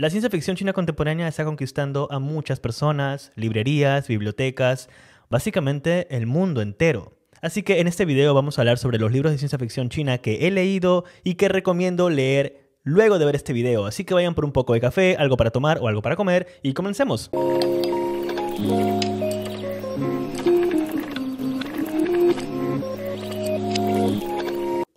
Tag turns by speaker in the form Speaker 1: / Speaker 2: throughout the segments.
Speaker 1: La ciencia ficción china contemporánea está conquistando a muchas personas, librerías, bibliotecas, básicamente el mundo entero. Así que en este video vamos a hablar sobre los libros de ciencia ficción china que he leído y que recomiendo leer luego de ver este video. Así que vayan por un poco de café, algo para tomar o algo para comer y comencemos.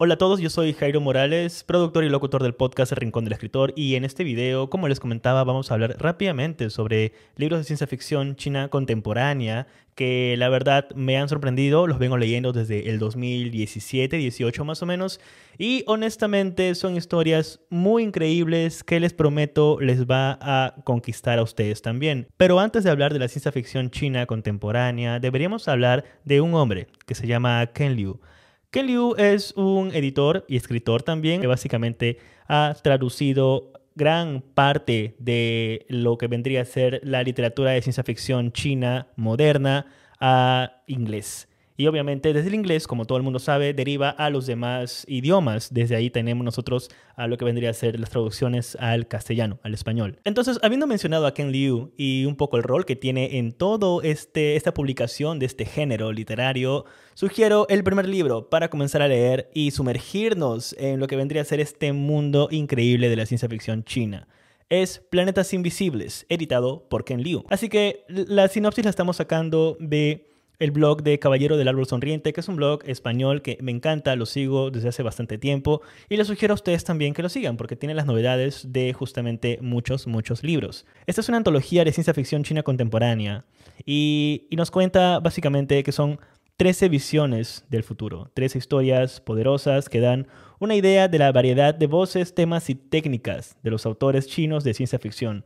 Speaker 1: Hola a todos, yo soy Jairo Morales, productor y locutor del podcast El Rincón del Escritor y en este video, como les comentaba, vamos a hablar rápidamente sobre libros de ciencia ficción china contemporánea que la verdad me han sorprendido, los vengo leyendo desde el 2017, 18 más o menos y honestamente son historias muy increíbles que les prometo les va a conquistar a ustedes también. Pero antes de hablar de la ciencia ficción china contemporánea, deberíamos hablar de un hombre que se llama Ken Liu. Ken Liu es un editor y escritor también que básicamente ha traducido gran parte de lo que vendría a ser la literatura de ciencia ficción china moderna a inglés. Y obviamente desde el inglés, como todo el mundo sabe, deriva a los demás idiomas. Desde ahí tenemos nosotros a lo que vendría a ser las traducciones al castellano, al español. Entonces, habiendo mencionado a Ken Liu y un poco el rol que tiene en todo este esta publicación de este género literario, sugiero el primer libro para comenzar a leer y sumergirnos en lo que vendría a ser este mundo increíble de la ciencia ficción china es Planetas Invisibles, editado por Ken Liu. Así que la sinopsis la estamos sacando de el blog de Caballero del Árbol Sonriente, que es un blog español que me encanta, lo sigo desde hace bastante tiempo y les sugiero a ustedes también que lo sigan porque tiene las novedades de justamente muchos, muchos libros. Esta es una antología de ciencia ficción china contemporánea y, y nos cuenta básicamente que son 13 visiones del futuro, 13 historias poderosas que dan una idea de la variedad de voces, temas y técnicas de los autores chinos de ciencia ficción.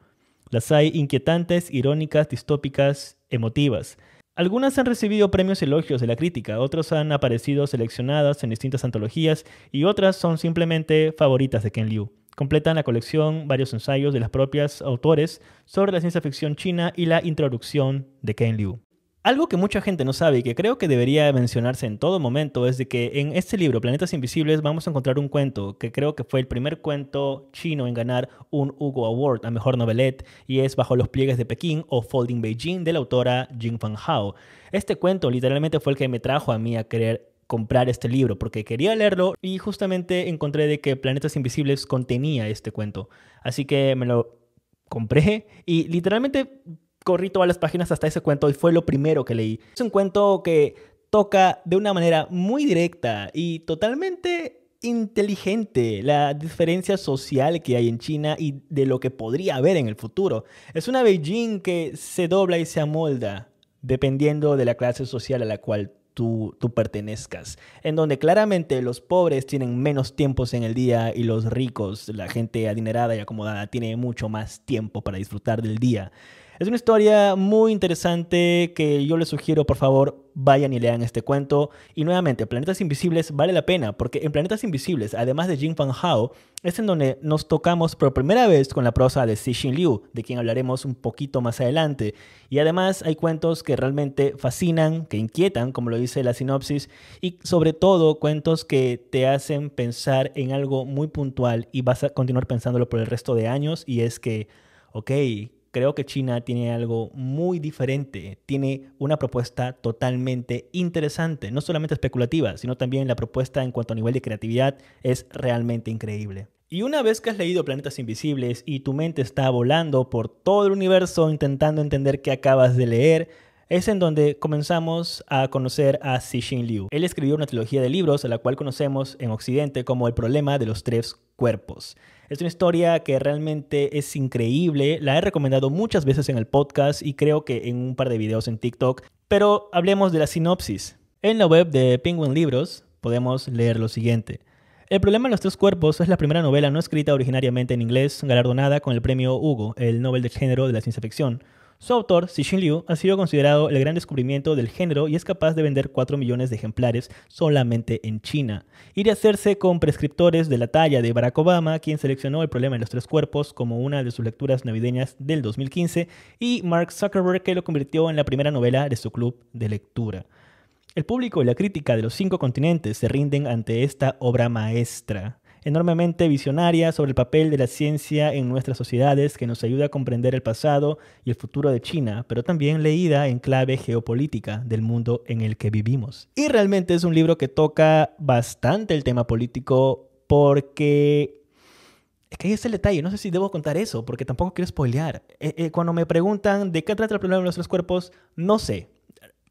Speaker 1: Las hay inquietantes, irónicas, distópicas, emotivas algunas han recibido premios y elogios de la crítica, otras han aparecido seleccionadas en distintas antologías y otras son simplemente favoritas de Ken Liu. Completan la colección varios ensayos de las propias autores sobre la ciencia ficción china y la introducción de Ken Liu. Algo que mucha gente no sabe y que creo que debería mencionarse en todo momento es de que en este libro, Planetas Invisibles, vamos a encontrar un cuento que creo que fue el primer cuento chino en ganar un Hugo Award a Mejor Novelette y es Bajo los pliegues de Pekín o Folding Beijing de la autora Jing Fan Hao. Este cuento literalmente fue el que me trajo a mí a querer comprar este libro porque quería leerlo y justamente encontré de que Planetas Invisibles contenía este cuento. Así que me lo compré y literalmente corrí todas las páginas hasta ese cuento y fue lo primero que leí. Es un cuento que toca de una manera muy directa y totalmente inteligente la diferencia social que hay en China y de lo que podría haber en el futuro. Es una Beijing que se dobla y se amolda dependiendo de la clase social a la cual tú, pertenezcas, en donde claramente los pobres tienen menos tiempos en el día y los ricos, la gente adinerada y acomodada, tiene mucho más tiempo para disfrutar del día. Es una historia muy interesante que yo les sugiero, por favor, vayan y lean este cuento. Y nuevamente, Planetas Invisibles vale la pena, porque en Planetas Invisibles, además de Jin Fan Hao, es en donde nos tocamos por primera vez con la prosa de Xi Xin Liu, de quien hablaremos un poquito más adelante. Y además hay cuentos que realmente fascinan, que inquietan, como lo dice la sinopsis, y sobre todo cuentos que te hacen pensar en algo muy puntual y vas a continuar pensándolo por el resto de años, y es que, ok, creo que China tiene algo muy diferente, tiene una propuesta totalmente interesante, no solamente especulativa, sino también la propuesta en cuanto a nivel de creatividad es realmente increíble. Y una vez que has leído Planetas Invisibles y tu mente está volando por todo el universo intentando entender qué acabas de leer, es en donde comenzamos a conocer a Xin Liu. Él escribió una trilogía de libros a la cual conocemos en Occidente como El problema de los tres cuerpos. Es una historia que realmente es increíble, la he recomendado muchas veces en el podcast y creo que en un par de videos en TikTok, pero hablemos de la sinopsis. En la web de Penguin Libros podemos leer lo siguiente. El problema de los tres cuerpos es la primera novela no escrita originariamente en inglés, galardonada con el premio Hugo, el Nobel de Género de la Ciencia Ficción, su autor, Xin Liu, ha sido considerado el gran descubrimiento del género y es capaz de vender 4 millones de ejemplares solamente en China, y de hacerse con prescriptores de la talla de Barack Obama, quien seleccionó el problema de los tres cuerpos como una de sus lecturas navideñas del 2015, y Mark Zuckerberg, que lo convirtió en la primera novela de su club de lectura. El público y la crítica de los cinco continentes se rinden ante esta obra maestra enormemente visionaria sobre el papel de la ciencia en nuestras sociedades que nos ayuda a comprender el pasado y el futuro de China, pero también leída en clave geopolítica del mundo en el que vivimos. Y realmente es un libro que toca bastante el tema político porque es que ahí es el detalle, no sé si debo contar eso, porque tampoco quiero spoilear. Eh, eh, cuando me preguntan de qué trata el problema de nuestros cuerpos, no sé.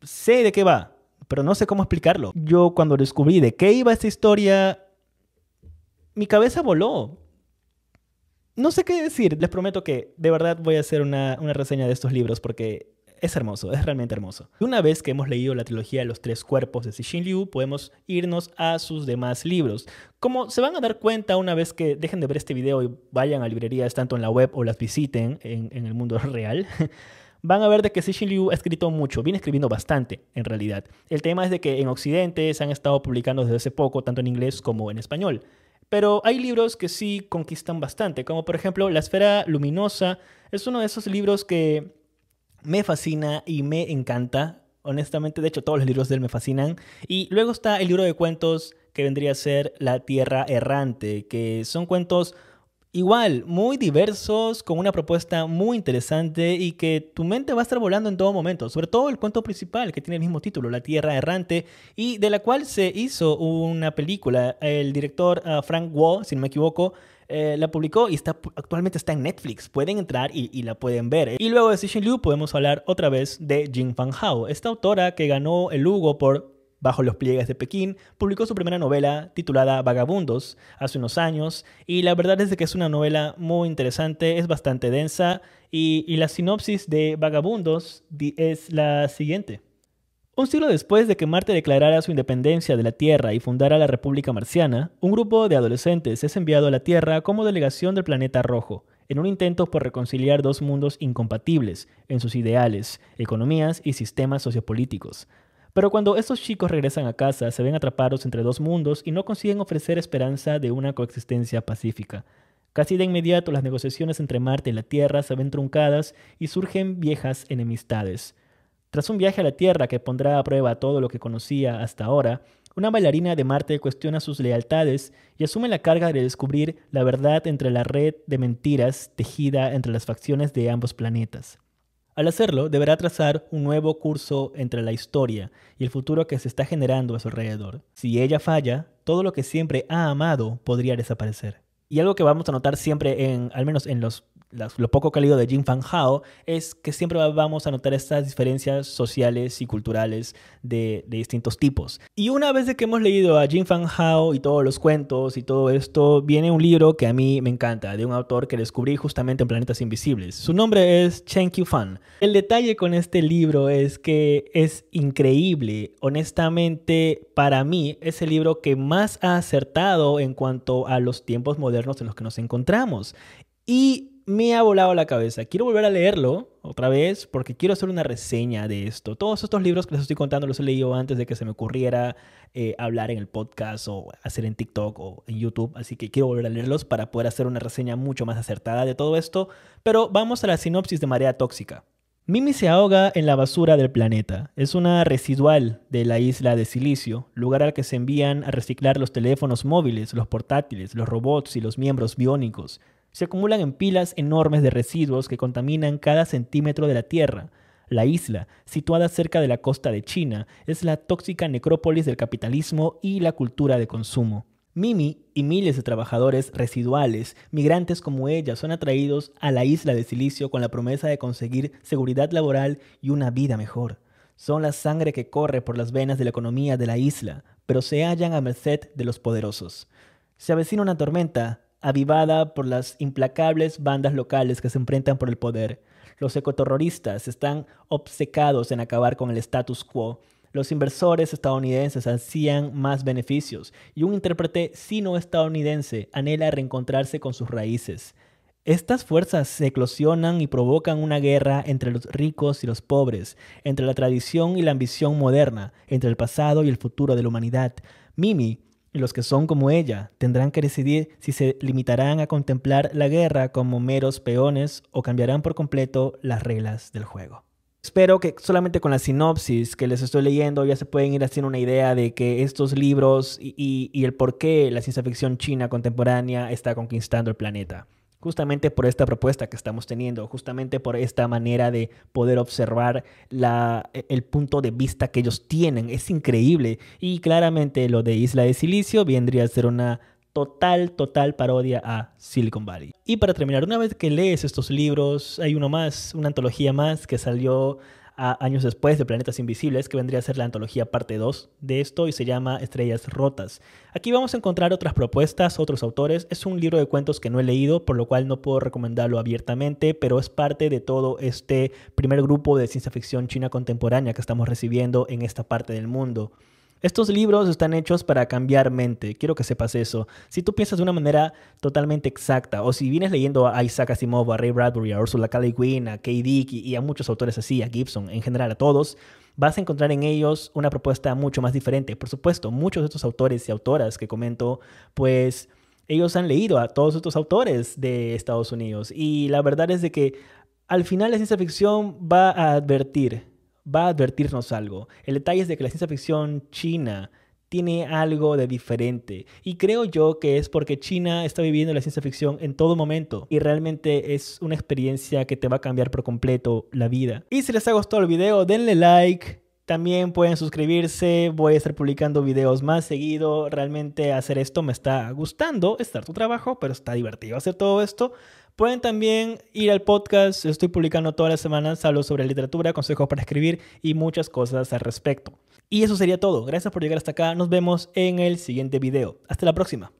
Speaker 1: Sé de qué va, pero no sé cómo explicarlo. Yo cuando descubrí de qué iba esta historia, mi cabeza voló. No sé qué decir, les prometo que de verdad voy a hacer una, reseña de estos libros porque es hermoso, es realmente hermoso. Una vez que hemos leído la trilogía de Los Tres Cuerpos de Xixin Liu, podemos irnos a sus demás libros. Como se van a dar cuenta una vez que dejen de ver este video y vayan a librerías tanto en la web o las visiten en, el mundo real, van a ver de que Xixin Liu ha escrito mucho, viene escribiendo bastante en realidad. El tema es de que en Occidente se han estado publicando desde hace poco tanto en inglés como en español. Pero hay libros que sí conquistan bastante, como por ejemplo La Esfera Luminosa. Es uno de esos libros que me fascina y me encanta. Honestamente, de hecho, todos los libros de él me fascinan. Y luego está el libro de cuentos que vendría a ser La Tierra Errante, que son cuentos Igual, muy diversos, con una propuesta muy interesante y que tu mente va a estar volando en todo momento, sobre todo el cuento principal que tiene el mismo título, La Tierra Errante, y de la cual se hizo una película. El director ah, Frank Wu, si no me equivoco, eh, la publicó y está, actualmente está en Netflix. Pueden entrar y, la pueden ver. ¿eh? Y luego de Cixin Liu podemos hablar otra vez de Jing Fan Hao, esta autora que ganó el Hugo por bajo los pliegues de Pekín, publicó su primera novela titulada Vagabundos hace unos años y la verdad es que es una novela muy interesante, es bastante densa y, y la sinopsis de Vagabundos es la siguiente. Un siglo después de que Marte declarara su independencia de la Tierra y fundara la República Marciana, un grupo de adolescentes es enviado a la Tierra como delegación del planeta rojo, en un intento por reconciliar dos mundos incompatibles en sus ideales, economías y sistemas sociopolíticos. Pero cuando estos chicos regresan a casa, se ven atrapados entre dos mundos y no consiguen ofrecer esperanza de una coexistencia pacífica. Casi de inmediato las negociaciones entre Marte y la Tierra se ven truncadas y surgen viejas enemistades. Tras un viaje a la Tierra que pondrá a prueba todo lo que conocía hasta ahora, una bailarina de Marte cuestiona sus lealtades y asume la carga de descubrir la verdad entre la red de mentiras tejida entre las facciones de ambos planetas. Al hacerlo, deberá trazar un nuevo curso entre la historia y el futuro que se está generando a su alrededor. Si ella falla, todo lo que siempre ha amado podría desaparecer. Y algo que vamos a notar siempre en, al menos en los lo poco que leído de Jin Fan Hao es que siempre vamos a notar estas diferencias sociales y culturales de, distintos tipos. Y una vez de que hemos leído a Jin Fan Hao y todos los cuentos y todo esto, viene un libro que a mí me encanta, de un autor que descubrí justamente en Planetas Invisibles. Su nombre es Chen Qifan El detalle con este libro es que es increíble. Honestamente, para mí es el libro que más ha acertado en cuanto a los tiempos modernos en los que nos encontramos. Y me ha volado la cabeza. Quiero volver a leerlo otra vez porque quiero hacer una reseña de esto. Todos estos libros que les estoy contando los he leído antes de que se me ocurriera eh, hablar en el podcast o hacer en TikTok o en YouTube. Así que quiero volver a leerlos para poder hacer una reseña mucho más acertada de todo esto. Pero vamos a la sinopsis de Marea Tóxica. Mimi se ahoga en la basura del planeta. Es una residual de la isla de Silicio, lugar al que se envían a reciclar los teléfonos móviles, los portátiles, los robots y los miembros biónicos se acumulan en pilas enormes de residuos que contaminan cada centímetro de la Tierra. La isla, situada cerca de la costa de China, es la tóxica necrópolis del capitalismo y la cultura de consumo. Mimi y miles de trabajadores residuales, migrantes como ella, son atraídos a la isla de silicio con la promesa de conseguir seguridad laboral y una vida mejor. Son la sangre que corre por las venas de la economía de la isla, pero se hallan a merced de los poderosos. Se avecina una tormenta, avivada por las implacables bandas locales que se enfrentan por el poder. Los ecoterroristas están obcecados en acabar con el status quo. Los inversores estadounidenses hacían más beneficios y un intérprete sino estadounidense anhela reencontrarse con sus raíces. Estas fuerzas se eclosionan y provocan una guerra entre los ricos y los pobres, entre la tradición y la ambición moderna, entre el pasado y el futuro de la humanidad. Mimi y los que son como ella tendrán que decidir si se limitarán a contemplar la guerra como meros peones o cambiarán por completo las reglas del juego. Espero que solamente con la sinopsis que les estoy leyendo ya se pueden ir haciendo una idea de que estos libros y, y el por qué la ciencia ficción china contemporánea está conquistando el planeta justamente por esta propuesta que estamos teniendo, justamente por esta manera de poder observar la, e, el punto de vista que ellos tienen. Es increíble. Y claramente lo de Isla de Silicio vendría a ser una total, total parodia a Silicon Valley. Y para terminar, una vez que lees estos libros, hay uno más, una antología más que salió a años después de Planetas Invisibles, que vendría a ser la antología parte 2 de esto y se llama Estrellas Rotas. Aquí vamos a encontrar otras propuestas, otros autores. Es un libro de cuentos que no he leído, por lo cual no puedo recomendarlo abiertamente, pero es parte de todo este primer grupo de ciencia ficción china contemporánea que estamos recibiendo en esta parte del mundo. Estos libros están hechos para cambiar mente, quiero que sepas eso. Si tú piensas de una manera totalmente exacta, o si vienes leyendo a Isaac Asimov, a Ray Bradbury, a Ursula K. Le Guin, a K. Dick y a muchos autores así, a Gibson, en general a todos, vas a encontrar en ellos una propuesta mucho más diferente. Por supuesto, muchos de estos autores y autoras que comento, pues ellos han leído a todos estos autores de Estados Unidos y la verdad es de que al final la ciencia ficción va a advertir va a advertirnos algo. El detalle es de que la ciencia ficción china tiene algo de diferente. Y creo yo que es porque China está viviendo la ciencia ficción en todo momento y realmente es una experiencia que te va a cambiar por completo la vida. Y si les ha gustado el video, denle like. También pueden suscribirse, voy a estar publicando videos más seguido. Realmente hacer esto me está gustando, estar tu trabajo, pero está divertido hacer todo esto. Pueden también ir al podcast, estoy publicando todas las semanas, hablo sobre literatura, consejos para escribir y muchas cosas al respecto. Y eso sería todo, gracias por llegar hasta acá, nos vemos en el siguiente video. Hasta la próxima.